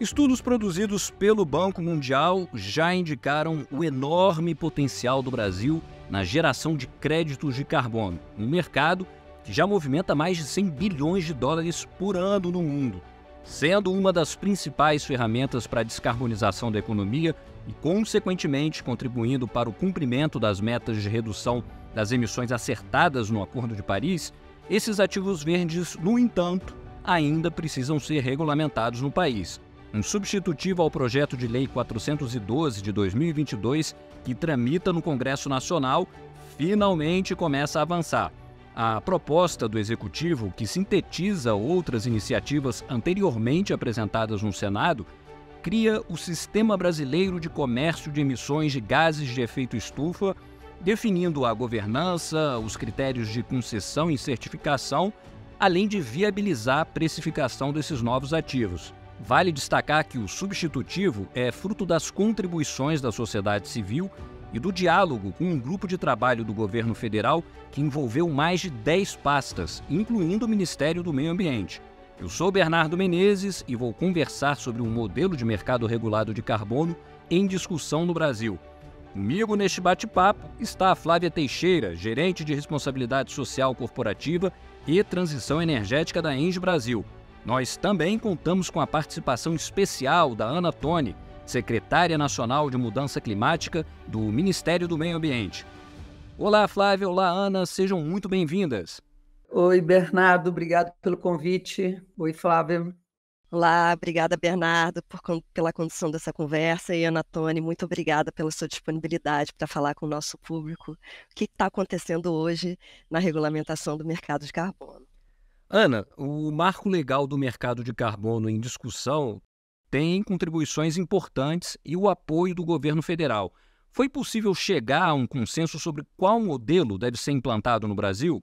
Estudos produzidos pelo Banco Mundial já indicaram o enorme potencial do Brasil na geração de créditos de carbono, um mercado que já movimenta mais de 100 bilhões de dólares por ano no mundo, sendo uma das principais ferramentas para a descarbonização da economia e, consequentemente, contribuindo para o cumprimento das metas de redução das emissões acertadas no Acordo de Paris, esses ativos verdes, no entanto, ainda precisam ser regulamentados no país um substitutivo ao projeto de lei 412 de 2022, que tramita no Congresso Nacional, finalmente começa a avançar. A proposta do executivo, que sintetiza outras iniciativas anteriormente apresentadas no Senado, cria o Sistema Brasileiro de Comércio de Emissões de Gases de Efeito Estufa, definindo a governança, os critérios de concessão e certificação, além de viabilizar a precificação desses novos ativos. Vale destacar que o substitutivo é fruto das contribuições da sociedade civil e do diálogo com um grupo de trabalho do governo federal que envolveu mais de 10 pastas, incluindo o Ministério do Meio Ambiente. Eu sou Bernardo Menezes e vou conversar sobre um modelo de mercado regulado de carbono em discussão no Brasil. Comigo neste bate-papo está a Flávia Teixeira, gerente de responsabilidade social corporativa e transição energética da Enge Brasil. Nós também contamos com a participação especial da Ana Toni, secretária nacional de Mudança Climática do Ministério do Meio Ambiente. Olá, Flávia, olá, Ana, sejam muito bem-vindas. Oi, Bernardo, obrigado pelo convite. Oi, Flávia. Olá, obrigada, Bernardo, por, pela condução dessa conversa. E Ana Toni, muito obrigada pela sua disponibilidade para falar com o nosso público o que está acontecendo hoje na regulamentação do mercado de carbono. Ana, o marco legal do mercado de carbono em discussão tem contribuições importantes e o apoio do governo federal. Foi possível chegar a um consenso sobre qual modelo deve ser implantado no Brasil?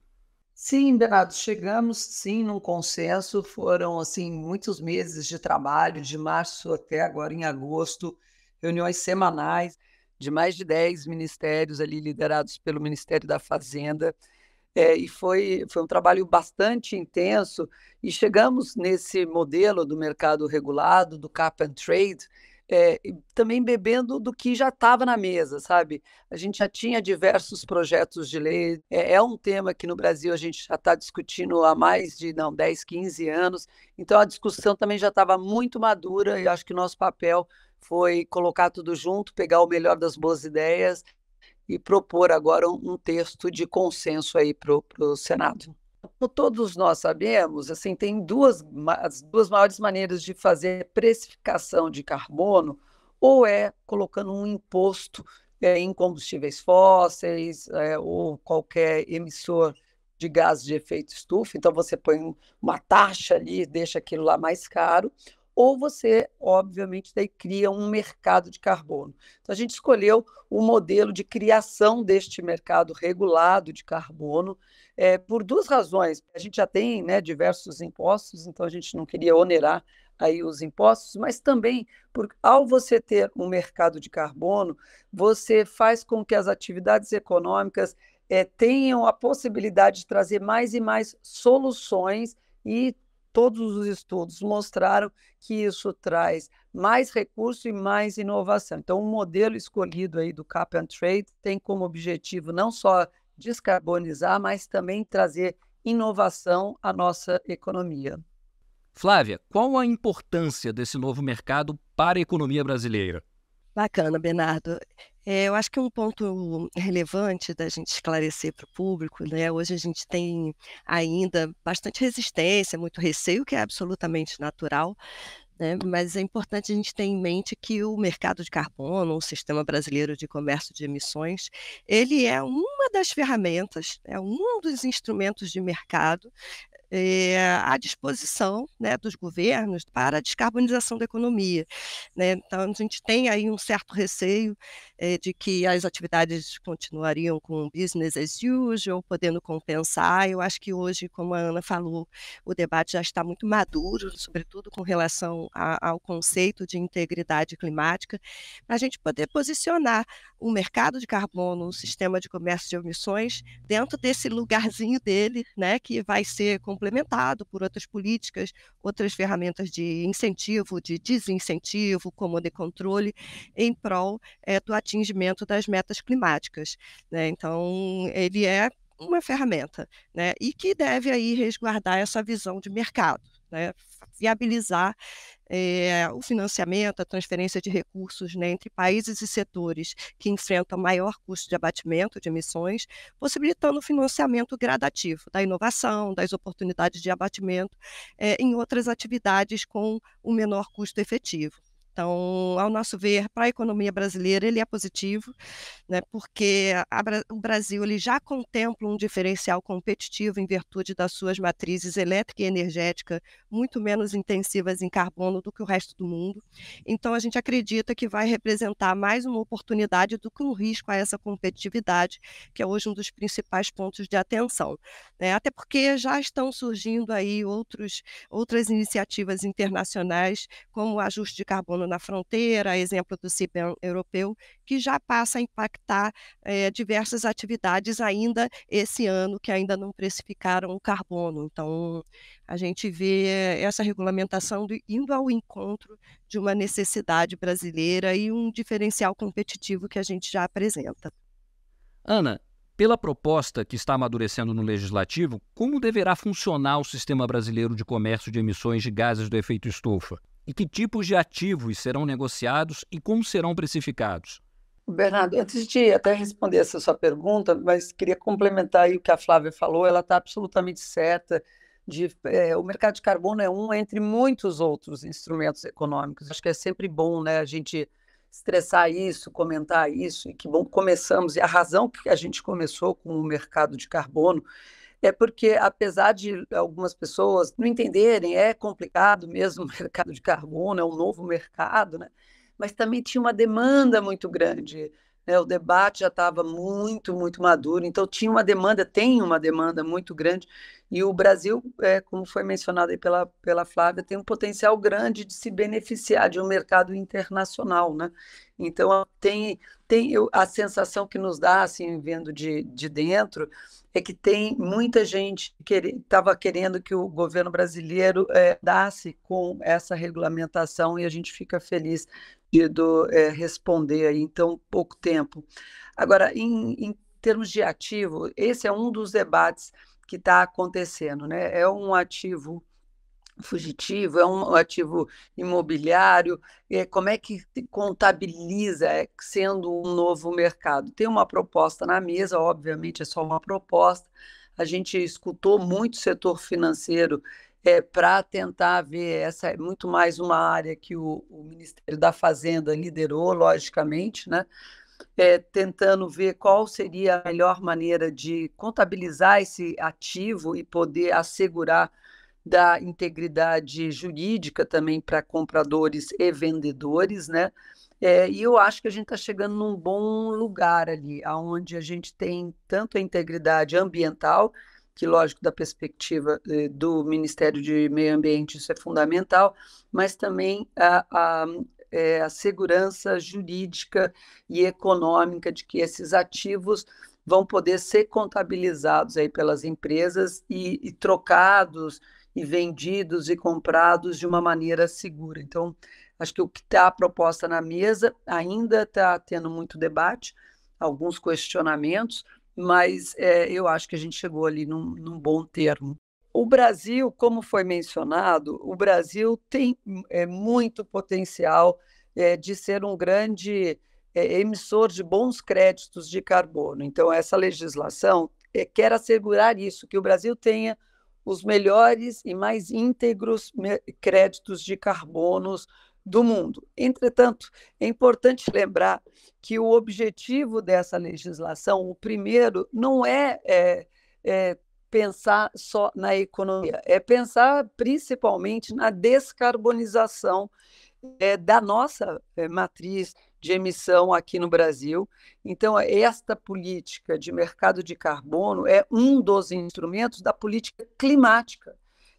Sim, Bernardo, chegamos sim num consenso. Foram assim muitos meses de trabalho, de março até agora em agosto, reuniões semanais de mais de 10 ministérios ali liderados pelo Ministério da Fazenda é, e foi, foi um trabalho bastante intenso, e chegamos nesse modelo do mercado regulado, do cap and trade, é, também bebendo do que já estava na mesa, sabe? A gente já tinha diversos projetos de lei, é, é um tema que no Brasil a gente já está discutindo há mais de não, 10, 15 anos, então a discussão também já estava muito madura e acho que nosso papel foi colocar tudo junto, pegar o melhor das boas ideias e propor agora um texto de consenso aí para o Senado. Como todos nós sabemos, assim tem duas as duas maiores maneiras de fazer precificação de carbono, ou é colocando um imposto é, em combustíveis fósseis é, ou qualquer emissor de gases de efeito estufa. Então você põe uma taxa ali, deixa aquilo lá mais caro, ou você, obviamente, daí cria um mercado de carbono. Então, a gente escolheu o modelo de criação deste mercado regulado de carbono é, por duas razões. A gente já tem né, diversos impostos, então a gente não queria onerar aí os impostos, mas também por, ao você ter um mercado de carbono, você faz com que as atividades econômicas é, tenham a possibilidade de trazer mais e mais soluções e todos os estudos mostraram que isso traz mais recurso e mais inovação. Então, o modelo escolhido aí do Cap and Trade tem como objetivo não só descarbonizar, mas também trazer inovação à nossa economia. Flávia, qual a importância desse novo mercado para a economia brasileira? Bacana, Bernardo. É, eu acho que um ponto relevante da gente esclarecer para o público, né? Hoje a gente tem ainda bastante resistência, muito receio, que é absolutamente natural, né, mas é importante a gente ter em mente que o mercado de carbono, o sistema brasileiro de comércio de emissões, ele é uma das ferramentas, é um dos instrumentos de mercado é, à disposição né, dos governos para a descarbonização da economia. Né? Então, a gente tem aí um certo receio é, de que as atividades continuariam com business as usual, podendo compensar. Eu acho que hoje, como a Ana falou, o debate já está muito maduro, sobretudo com relação a, ao conceito de integridade climática, para a gente poder posicionar o mercado de carbono, o sistema de comércio de emissões, dentro desse lugarzinho dele, né, que vai ser, como complementado por outras políticas, outras ferramentas de incentivo, de desincentivo, como de controle, em prol é, do atingimento das metas climáticas. Né? Então, ele é uma ferramenta, né? E que deve aí resguardar essa visão de mercado né, viabilizar é, o financiamento, a transferência de recursos né, entre países e setores que enfrentam maior custo de abatimento de emissões, possibilitando o financiamento gradativo da inovação, das oportunidades de abatimento é, em outras atividades com o menor custo efetivo. Então, ao nosso ver, para a economia brasileira, ele é positivo, né, porque a, o Brasil ele já contempla um diferencial competitivo em virtude das suas matrizes elétrica e energética muito menos intensivas em carbono do que o resto do mundo. Então, a gente acredita que vai representar mais uma oportunidade do que um risco a essa competitividade, que é hoje um dos principais pontos de atenção. Né? Até porque já estão surgindo aí outros, outras iniciativas internacionais, como o ajuste de carbono na fronteira, exemplo do CIP europeu, que já passa a impactar é, diversas atividades ainda esse ano, que ainda não precificaram o carbono. Então, a gente vê essa regulamentação indo ao encontro de uma necessidade brasileira e um diferencial competitivo que a gente já apresenta. Ana, pela proposta que está amadurecendo no legislativo, como deverá funcionar o sistema brasileiro de comércio de emissões de gases do efeito estufa? e que tipos de ativos serão negociados e como serão precificados? Bernardo, antes de até responder essa sua pergunta, mas queria complementar aí o que a Flávia falou, ela está absolutamente certa. De, é, o mercado de carbono é um entre muitos outros instrumentos econômicos. Acho que é sempre bom né, a gente estressar isso, comentar isso, e que bom que começamos. E a razão que a gente começou com o mercado de carbono é porque, apesar de algumas pessoas não entenderem, é complicado mesmo o mercado de carbono, é um novo mercado, né? mas também tinha uma demanda muito grande. Né? O debate já estava muito, muito maduro, então tinha uma demanda, tem uma demanda muito grande, e o Brasil, é, como foi mencionado aí pela, pela Flávia, tem um potencial grande de se beneficiar de um mercado internacional. Né? Então, tem, tem a sensação que nos dá, assim, vendo de, de dentro, é que tem muita gente que estava querendo que o governo brasileiro é, dasse com essa regulamentação e a gente fica feliz de do, é, responder aí em tão pouco tempo. Agora, em, em termos de ativo, esse é um dos debates que está acontecendo, né? É um ativo fugitivo, é um ativo imobiliário, é, como é que contabiliza é, sendo um novo mercado? Tem uma proposta na mesa, obviamente é só uma proposta, a gente escutou muito o setor financeiro é, para tentar ver essa é muito mais uma área que o, o Ministério da Fazenda liderou, logicamente, né? É, tentando ver qual seria a melhor maneira de contabilizar esse ativo e poder assegurar da integridade jurídica também para compradores e vendedores, né? É, e eu acho que a gente está chegando num bom lugar ali, aonde a gente tem tanto a integridade ambiental, que lógico da perspectiva eh, do Ministério de Meio Ambiente isso é fundamental, mas também a, a, é, a segurança jurídica e econômica de que esses ativos vão poder ser contabilizados aí pelas empresas e, e trocados e vendidos e comprados de uma maneira segura. Então, acho que o que está proposta na mesa ainda está tendo muito debate, alguns questionamentos, mas é, eu acho que a gente chegou ali num, num, bom termo. O Brasil, como foi mencionado, o Brasil tem é, muito potencial é, de ser um grande é, emissor de bons créditos de carbono. Então, essa legislação é, quer assegurar isso, que o Brasil tenha os melhores e mais íntegros créditos de carbonos do mundo. Entretanto, é importante lembrar que o objetivo dessa legislação, o primeiro, não é, é, é pensar só na economia, é pensar principalmente na descarbonização é, da nossa é, matriz de emissão aqui no Brasil. Então, esta política de mercado de carbono é um dos instrumentos da política climática.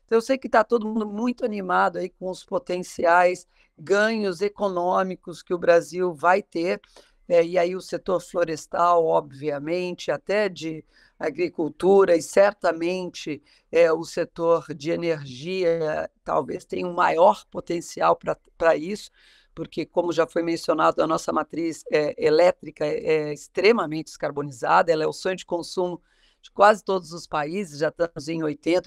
Então, eu sei que está todo mundo muito animado aí com os potenciais ganhos econômicos que o Brasil vai ter, é, e aí o setor florestal, obviamente, até de agricultura e certamente é, o setor de energia talvez tenha um maior potencial para isso, porque, como já foi mencionado, a nossa matriz é, elétrica é, é extremamente descarbonizada, ela é o sonho de consumo de quase todos os países, já estamos em 80%,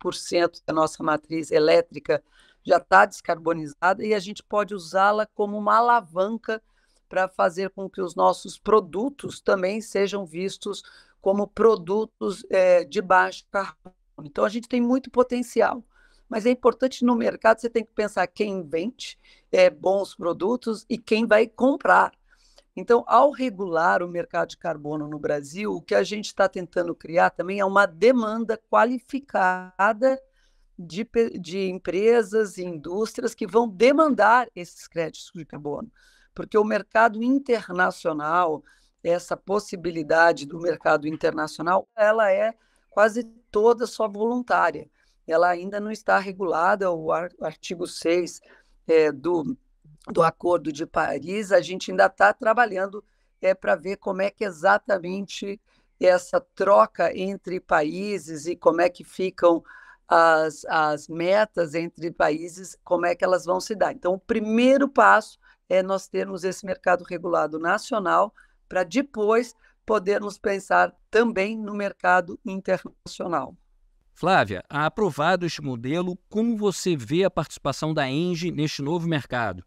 85% da nossa matriz elétrica já está descarbonizada e a gente pode usá-la como uma alavanca para fazer com que os nossos produtos também sejam vistos como produtos é, de baixo carbono. Então, a gente tem muito potencial mas é importante no mercado você tem que pensar quem vende é, bons produtos e quem vai comprar. Então, ao regular o mercado de carbono no Brasil, o que a gente está tentando criar também é uma demanda qualificada de, de empresas e indústrias que vão demandar esses créditos de carbono, porque o mercado internacional, essa possibilidade do mercado internacional, ela é quase toda só voluntária ela ainda não está regulada, o artigo 6 é, do, do Acordo de Paris, a gente ainda está trabalhando é, para ver como é que exatamente essa troca entre países e como é que ficam as, as metas entre países, como é que elas vão se dar. Então, o primeiro passo é nós termos esse mercado regulado nacional para depois podermos pensar também no mercado internacional. Flávia, aprovado este modelo, como você vê a participação da Engie neste novo mercado?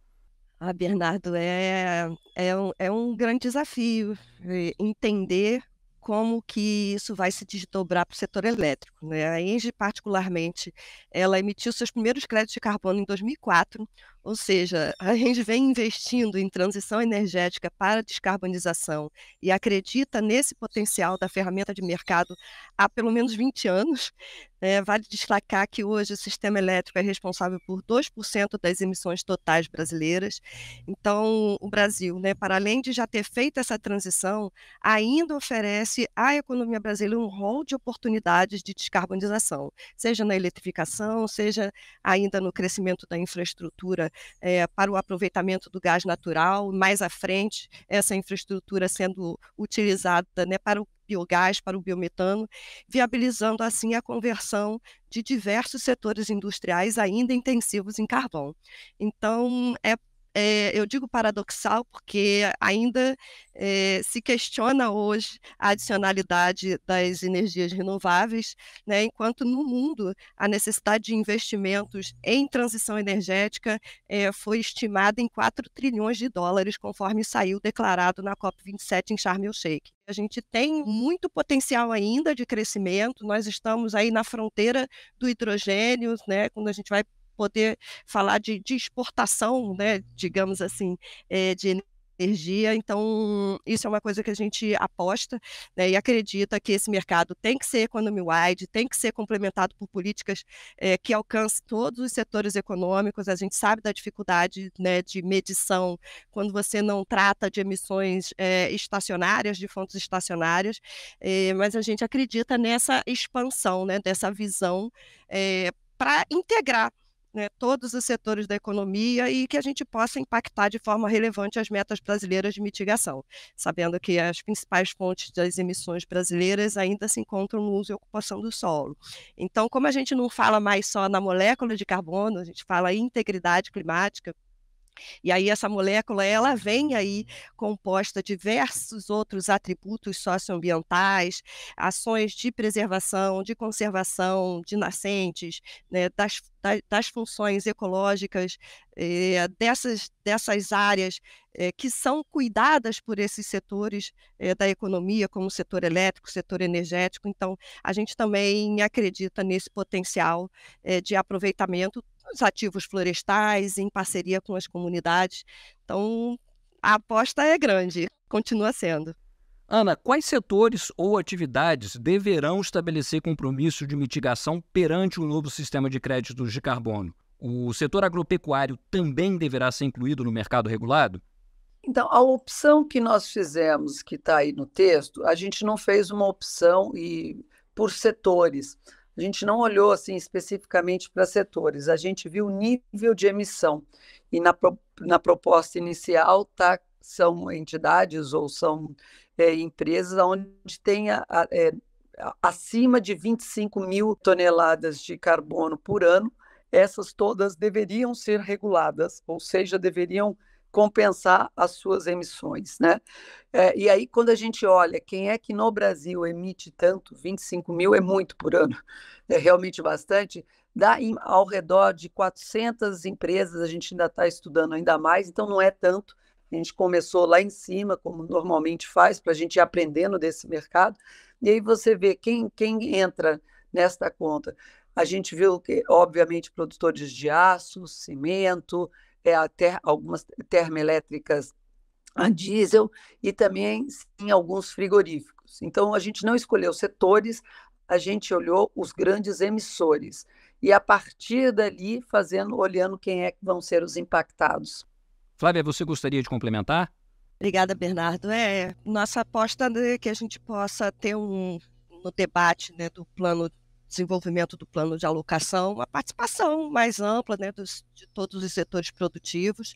Ah, Bernardo, é, é, um, é um grande desafio é, entender como que isso vai se desdobrar para o setor elétrico. Né? A Engie, particularmente, ela emitiu seus primeiros créditos de carbono em 2004, ou seja, a gente vem investindo em transição energética para descarbonização e acredita nesse potencial da ferramenta de mercado há pelo menos 20 anos. É, vale destacar que hoje o sistema elétrico é responsável por 2% das emissões totais brasileiras. Então, o Brasil, né, para além de já ter feito essa transição, ainda oferece à economia brasileira um rol de oportunidades de descarbonização, seja na eletrificação, seja ainda no crescimento da infraestrutura é, para o aproveitamento do gás natural, mais à frente, essa infraestrutura sendo utilizada né, para o biogás, para o biometano, viabilizando assim a conversão de diversos setores industriais ainda intensivos em carvão. Então, é é, eu digo paradoxal porque ainda é, se questiona hoje a adicionalidade das energias renováveis, né, enquanto no mundo a necessidade de investimentos em transição energética é, foi estimada em 4 trilhões de dólares, conforme saiu declarado na COP27 em Sharm el-Sheikh. A gente tem muito potencial ainda de crescimento, nós estamos aí na fronteira do hidrogênio, né, quando a gente vai poder falar de, de exportação, né, digamos assim, é, de energia. Então, isso é uma coisa que a gente aposta né, e acredita que esse mercado tem que ser economy-wide, tem que ser complementado por políticas é, que alcancem todos os setores econômicos. A gente sabe da dificuldade né, de medição quando você não trata de emissões é, estacionárias, de fontes estacionárias, é, mas a gente acredita nessa expansão, né, dessa visão para integrar né, todos os setores da economia e que a gente possa impactar de forma relevante as metas brasileiras de mitigação, sabendo que as principais fontes das emissões brasileiras ainda se encontram no uso e ocupação do solo. Então, como a gente não fala mais só na molécula de carbono, a gente fala integridade climática, e aí essa molécula, ela vem aí composta de diversos outros atributos socioambientais, ações de preservação, de conservação, de nascentes, né, das, das funções ecológicas eh, dessas, dessas áreas eh, que são cuidadas por esses setores eh, da economia, como o setor elétrico, o setor energético. Então, a gente também acredita nesse potencial de aproveitamento os ativos florestais, em parceria com as comunidades. Então, a aposta é grande, continua sendo. Ana, quais setores ou atividades deverão estabelecer compromisso de mitigação perante o novo sistema de créditos de carbono? O setor agropecuário também deverá ser incluído no mercado regulado? Então, a opção que nós fizemos, que está aí no texto, a gente não fez uma opção e por setores a gente não olhou assim especificamente para setores, a gente viu o nível de emissão. E na, pro, na proposta inicial tá, são entidades ou são é, empresas onde tem a, a, é, acima de 25 mil toneladas de carbono por ano. Essas todas deveriam ser reguladas, ou seja, deveriam compensar as suas emissões, né? É, e aí, quando a gente olha quem é que no Brasil emite tanto, 25 mil é muito por ano, é realmente bastante, dá em, ao redor de 400 empresas, a gente ainda está estudando ainda mais, então não é tanto, a gente começou lá em cima, como normalmente faz, para a gente ir aprendendo desse mercado, e aí você vê quem, quem entra nesta conta. A gente viu que, obviamente, produtores de aço, cimento, é, até algumas termoelétricas a diesel e também em alguns frigoríficos. Então, a gente não escolheu setores, a gente olhou os grandes emissores. E a partir dali, fazendo, olhando quem é que vão ser os impactados. Flávia, você gostaria de complementar? Obrigada, Bernardo. É, nossa aposta é que a gente possa ter um no debate né, do plano desenvolvimento do plano de alocação, uma participação mais ampla né, dos, de todos os setores produtivos.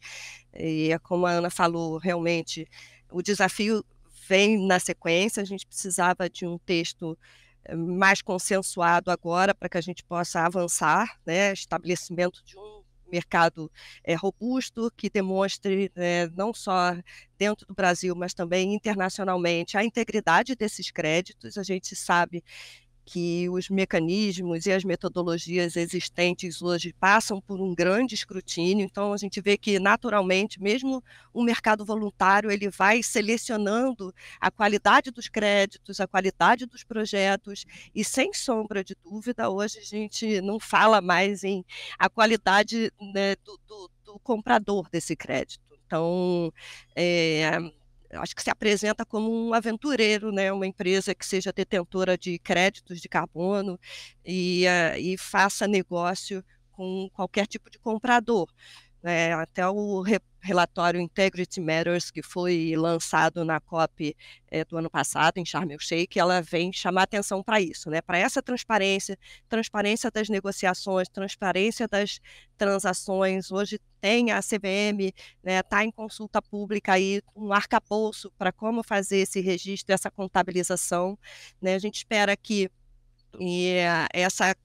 E é como a Ana falou, realmente o desafio vem na sequência, a gente precisava de um texto eh, mais consensuado agora para que a gente possa avançar, né, estabelecimento de um mercado é, robusto que demonstre é, não só dentro do Brasil, mas também internacionalmente a integridade desses créditos. A gente sabe que os mecanismos e as metodologias existentes hoje passam por um grande escrutínio. Então a gente vê que naturalmente, mesmo o mercado voluntário, ele vai selecionando a qualidade dos créditos, a qualidade dos projetos e sem sombra de dúvida, hoje a gente não fala mais em a qualidade né, do, do, do comprador desse crédito. Então, é, acho que se apresenta como um aventureiro, né? uma empresa que seja detentora de créditos de carbono e, uh, e faça negócio com qualquer tipo de comprador. É, até o re relatório Integrity Matters, que foi lançado na COP é, do ano passado, em Sharm el-Sheikh, ela vem chamar atenção para isso, né? para essa transparência, transparência das negociações, transparência das transações. Hoje tem a CVM, está né, tá em consulta pública aí um arcabouço para como fazer esse registro, essa contabilização. Né? A gente espera que e é, essa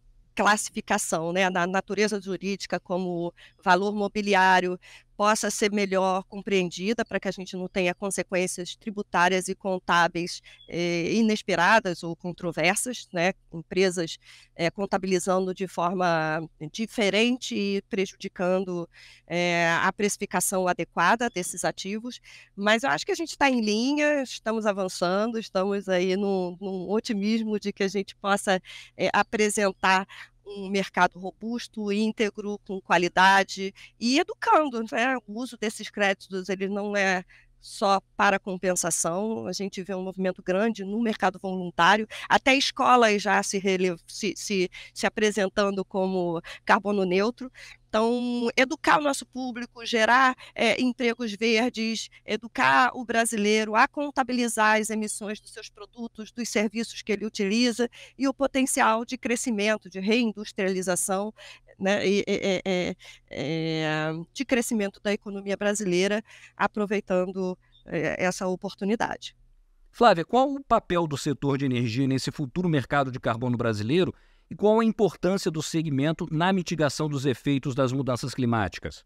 classificação, né, natureza jurídica como valor mobiliário possa ser melhor compreendida para que a gente não tenha consequências tributárias e contábeis eh, inesperadas ou controversas, né? empresas eh, contabilizando de forma diferente e prejudicando eh, a precificação adequada desses ativos. Mas eu acho que a gente está em linha, estamos avançando, estamos aí num, num, otimismo de que a gente possa eh, apresentar um mercado robusto, íntegro, com qualidade e educando. Né? O uso desses créditos ele não é só para compensação. A gente vê um movimento grande no mercado voluntário, até escolas já se, se, se, se apresentando como carbono neutro. Então, educar o nosso público, gerar é, empregos verdes, educar o brasileiro a contabilizar as emissões dos seus produtos, dos serviços que ele utiliza e o potencial de crescimento, de reindustrialização né, eh, de crescimento da economia brasileira, aproveitando eh, essa oportunidade. Flávia, qual o papel do setor de energia nesse futuro mercado de carbono brasileiro e qual a importância do segmento na mitigação dos efeitos das mudanças climáticas?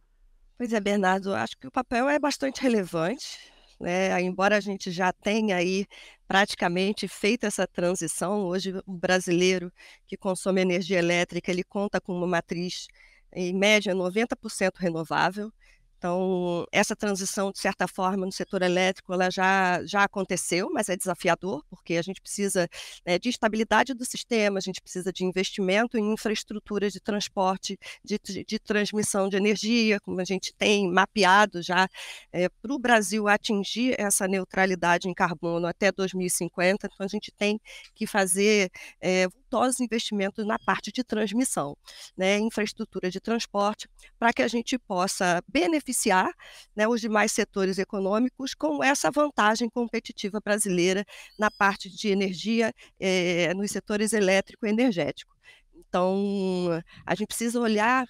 Pois é, Bernardo, acho que o papel é bastante relevante. Né? Embora a gente já tenha aí praticamente feito essa transição, hoje o brasileiro que consome energia elétrica, ele conta com uma matriz em média 90% renovável, então, essa transição, de certa forma, no setor elétrico, ela já, já aconteceu, mas é desafiador, porque a gente precisa né, de estabilidade do sistema, a gente precisa de investimento em infraestruturas de transporte, de, de, de transmissão de energia, como a gente tem mapeado já é, para o Brasil atingir essa neutralidade em carbono até 2050. Então, a gente tem que fazer. É, notórios investimentos na parte de transmissão, né, infraestrutura de transporte, para que a gente possa beneficiar né, os demais setores econômicos com essa vantagem competitiva brasileira na parte de energia, eh, nos setores elétrico e energético. Então, a gente precisa olhar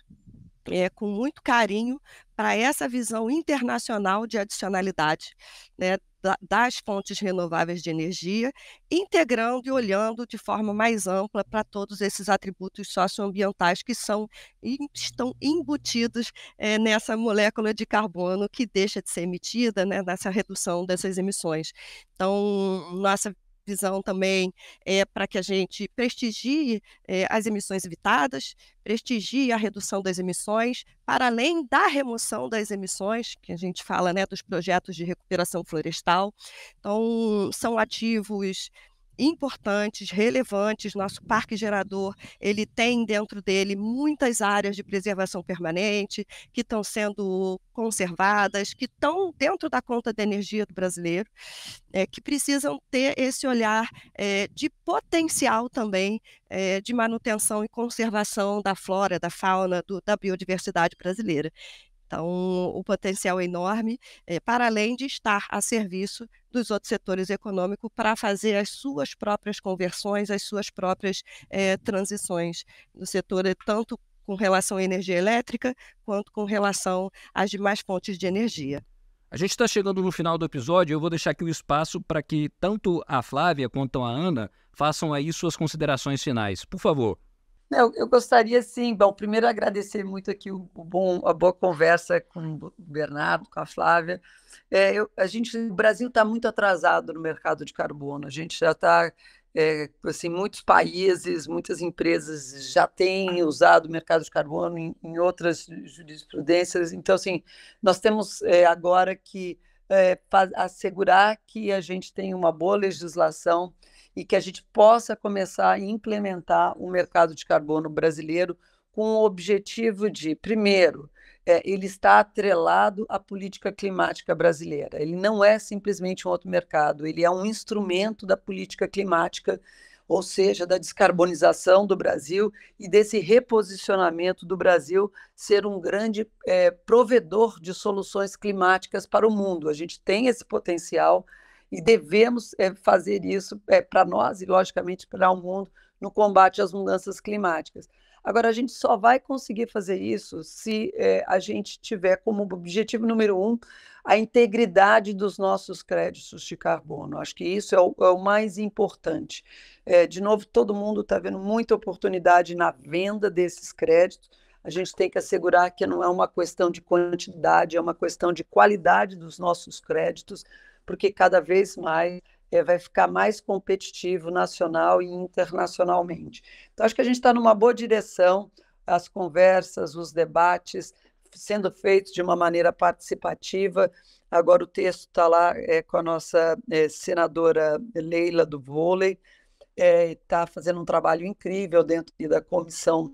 é, com muito carinho para essa visão internacional de adicionalidade né, das fontes renováveis de energia, integrando e olhando de forma mais ampla para todos esses atributos socioambientais que são estão embutidos é, nessa molécula de carbono que deixa de ser emitida, né, nessa redução dessas emissões. Então, nossa visão também é eh, para que a gente prestigie é, as emissões evitadas, prestigie a redução das emissões, para além da remoção das emissões, que a gente fala né, dos projetos de recuperação florestal. Então, são ativos importantes, relevantes. Nosso parque gerador, ele tem dentro dele muitas áreas de preservação permanente que estão sendo conservadas, que estão dentro da conta de energia do brasileiro, é, que precisam ter esse olhar é, de potencial também é, de manutenção e conservação da flora, da fauna, do, da biodiversidade brasileira. Então, o potencial é enorme, é, para além de estar a serviço dos outros setores econômicos para fazer as suas próprias conversões, as suas próprias é, transições. No setor, eh, tanto com relação à energia elétrica, quanto com relação às demais fontes de energia. A gente está chegando no final do episódio, eu vou deixar aqui o espaço para que tanto a Flávia quanto a Ana façam aí suas considerações finais. Por favor. Eu, eu, gostaria, sim. Bom, primeiro agradecer muito aqui o, o, bom, a boa conversa com o Bernardo, com a Flávia. É, eu, a gente, o Brasil está muito atrasado no mercado de carbono. A gente já está, é, assim, muitos países, muitas empresas já têm usado o mercado de carbono em, em outras jurisprudências. Então, assim, nós temos é, agora que é, assegurar que a gente tem uma boa legislação e que a gente possa começar a implementar o um mercado de carbono brasileiro com o objetivo de, primeiro, é, ele está atrelado à política climática brasileira. Ele não é simplesmente um outro mercado, ele é um instrumento da política climática, ou seja, da descarbonização do Brasil e desse reposicionamento do Brasil ser um grande é, provedor de soluções climáticas para o mundo. A gente tem esse potencial e devemos é, fazer isso é, eh, para nós e, logicamente, para o mundo no combate às mudanças climáticas. Agora, a gente só vai conseguir fazer isso se é, a gente tiver como objetivo número um a integridade dos nossos créditos de carbono. Acho que isso é o, é o mais importante. É, de novo, todo mundo está vendo muita oportunidade na venda desses créditos. A gente tem que assegurar que não é uma questão de quantidade, é uma questão de qualidade dos nossos créditos porque cada vez mais é, vai ficar mais competitivo nacional e internacionalmente. Então, acho que a gente está numa boa direção, as conversas, os debates sendo feitos de uma maneira participativa. Agora, o texto está lá é, com a nossa é, senadora Leila do Vôlei, está fazendo um trabalho incrível dentro da comissão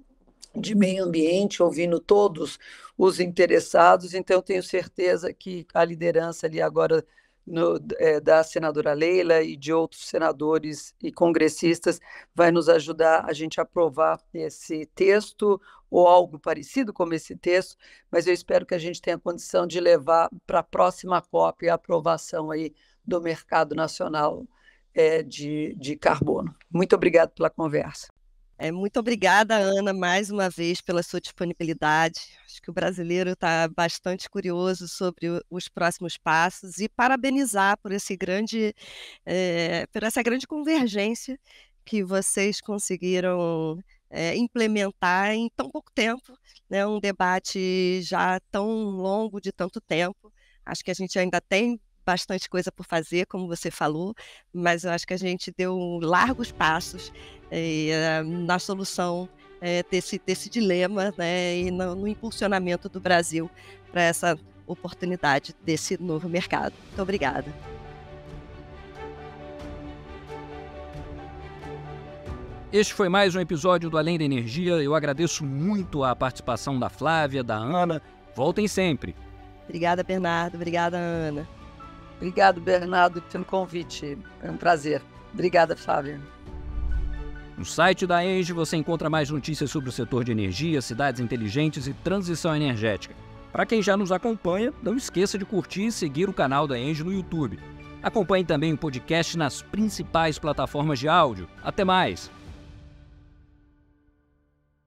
de meio ambiente, ouvindo todos os interessados. Então, tenho certeza que a liderança ali agora no, é, da senadora Leila e de outros senadores e congressistas vai nos ajudar a gente a aprovar esse texto ou algo parecido com esse texto, mas eu espero que a gente tenha condição de levar para a próxima COP a aprovação aí do mercado nacional é, de, de carbono. Muito obrigado pela conversa. É, muito obrigada, Ana, mais uma vez pela sua disponibilidade. Acho que o brasileiro está bastante curioso sobre os próximos passos e parabenizar por, esse grande, é, por essa grande convergência que vocês conseguiram é, implementar em tão pouco tempo, né? um debate já tão longo de tanto tempo. Acho que a gente ainda tem bastante coisa por fazer, como você falou, mas eu acho que a gente deu largos passos eh, eh, na solução eh, desse, desse dilema né, e no, no impulsionamento do Brasil para essa oportunidade desse novo mercado. Muito obrigada. Este foi mais um episódio do Além da Energia. Eu agradeço muito a participação da Flávia, da Ana. Voltem sempre. Obrigada, Bernardo. Obrigada, Ana. Obrigado, Bernardo, pelo convite. É um prazer. Obrigada, Fábio. No site da Enge você encontra mais notícias sobre o setor de energia, cidades inteligentes e transição energética. Para quem já nos acompanha, não esqueça de curtir e seguir o canal da Enge no YouTube. Acompanhe também o podcast nas principais plataformas de áudio. Até mais!